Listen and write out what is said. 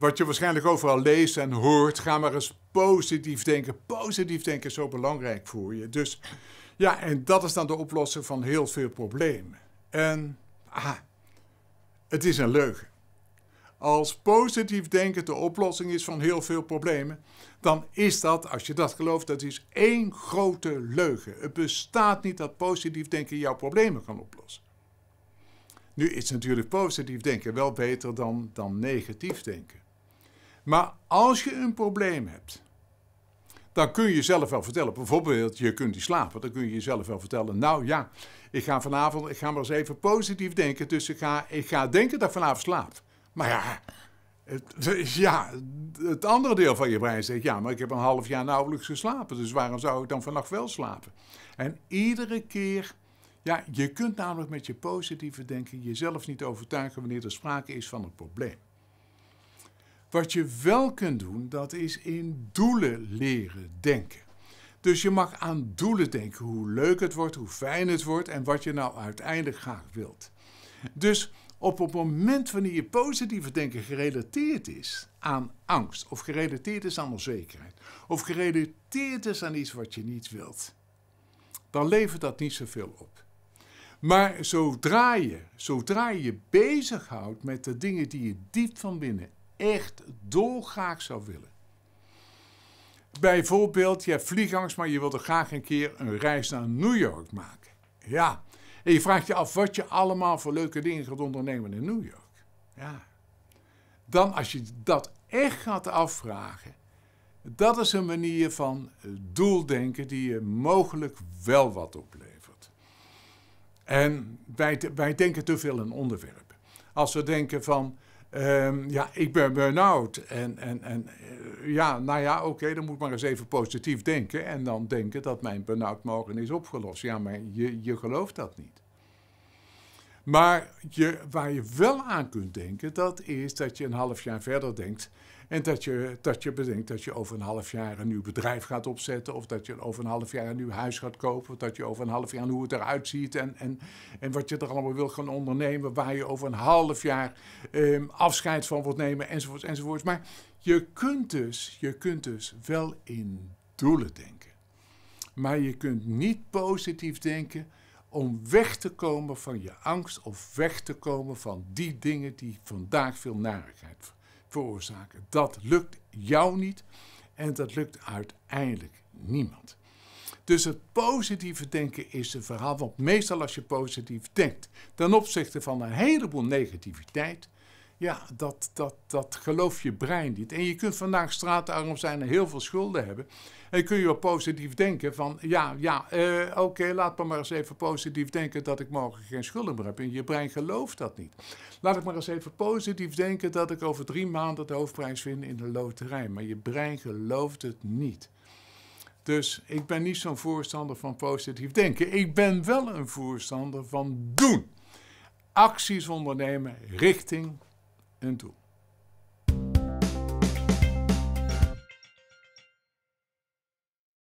wat je waarschijnlijk overal leest en hoort. Ga maar eens positief denken. Positief denken is zo belangrijk voor je. Dus ja, en dat is dan de oplossing van heel veel problemen. En ah, het is een leugen. Als positief denken de oplossing is van heel veel problemen, dan is dat, als je dat gelooft, dat is één grote leugen. Het bestaat niet dat positief denken jouw problemen kan oplossen. Nu is natuurlijk positief denken wel beter dan, dan negatief denken. Maar als je een probleem hebt, dan kun je jezelf wel vertellen. Bijvoorbeeld, je kunt niet slapen, dan kun je jezelf wel vertellen. Nou ja, ik ga vanavond, ik ga maar eens even positief denken. Dus ik ga, ik ga denken dat ik vanavond slaap. Maar ja, het, ja, het andere deel van je brein zegt, ja, maar ik heb een half jaar nauwelijks geslapen. Dus waarom zou ik dan vannacht wel slapen? En iedere keer, ja, je kunt namelijk met je positieve denken jezelf niet overtuigen wanneer er sprake is van een probleem. Wat je wel kunt doen, dat is in doelen leren denken. Dus je mag aan doelen denken, hoe leuk het wordt, hoe fijn het wordt en wat je nou uiteindelijk graag wilt. Dus op het moment wanneer je positieve denken gerelateerd is aan angst, of gerelateerd is aan onzekerheid, of gerelateerd is aan iets wat je niet wilt, dan levert dat niet zoveel op. Maar zodra je, zodra je bezig bezighoudt met de dingen die je diep van binnen echt dolgraag zou willen. Bijvoorbeeld, je hebt vliegangst, maar je wilt er graag een keer een reis naar New York maken. Ja, en je vraagt je af wat je allemaal voor leuke dingen gaat ondernemen in New York. Ja. Dan als je dat echt gaat afvragen, dat is een manier van doeldenken die je mogelijk wel wat oplevert. En wij, wij denken te veel in onderwerpen. Als we denken van, Ehm, ja, ik ben burn-out. En, en, en eh, ja, nou ja, oké, dan moet ik maar eens even positief denken. En dan denken dat mijn burn-out morgen is opgelost. Ja, maar je, je gelooft dat niet. Maar je, waar je wel aan kunt denken, dat is dat je een half jaar verder denkt. En dat je, dat je bedenkt dat je over een half jaar een nieuw bedrijf gaat opzetten. Of dat je over een half jaar een nieuw huis gaat kopen. Of dat je over een half jaar hoe het eruit ziet. En, en, en wat je er allemaal wil gaan ondernemen. Waar je over een half jaar ehm, afscheid van wilt nemen. Enzovoorts, enzovoorts. Maar je kunt dus, je kunt dus wel in doelen denken. Maar je kunt niet positief denken om weg te komen van je angst of weg te komen van die dingen die vandaag veel narigheid veroorzaken. Dat lukt jou niet en dat lukt uiteindelijk niemand. Dus het positieve denken is een verhaal, want meestal als je positief denkt ten opzichte van een heleboel negativiteit, ja, dat, dat, dat gelooft je brein niet. En je kunt vandaag straatarm zijn en heel veel schulden hebben. En kun je wel positief denken van, ja, ja, eh, oké, laat me maar eens even positief denken dat ik morgen geen schulden meer heb. En je brein gelooft dat niet. Laat ik maar eens even positief denken dat ik over drie maanden de hoofdprijs win in de loterij. Maar je brein gelooft het niet. Dus ik ben niet zo'n voorstander van positief denken. Ik ben wel een voorstander van doen. Acties ondernemen richting en toe.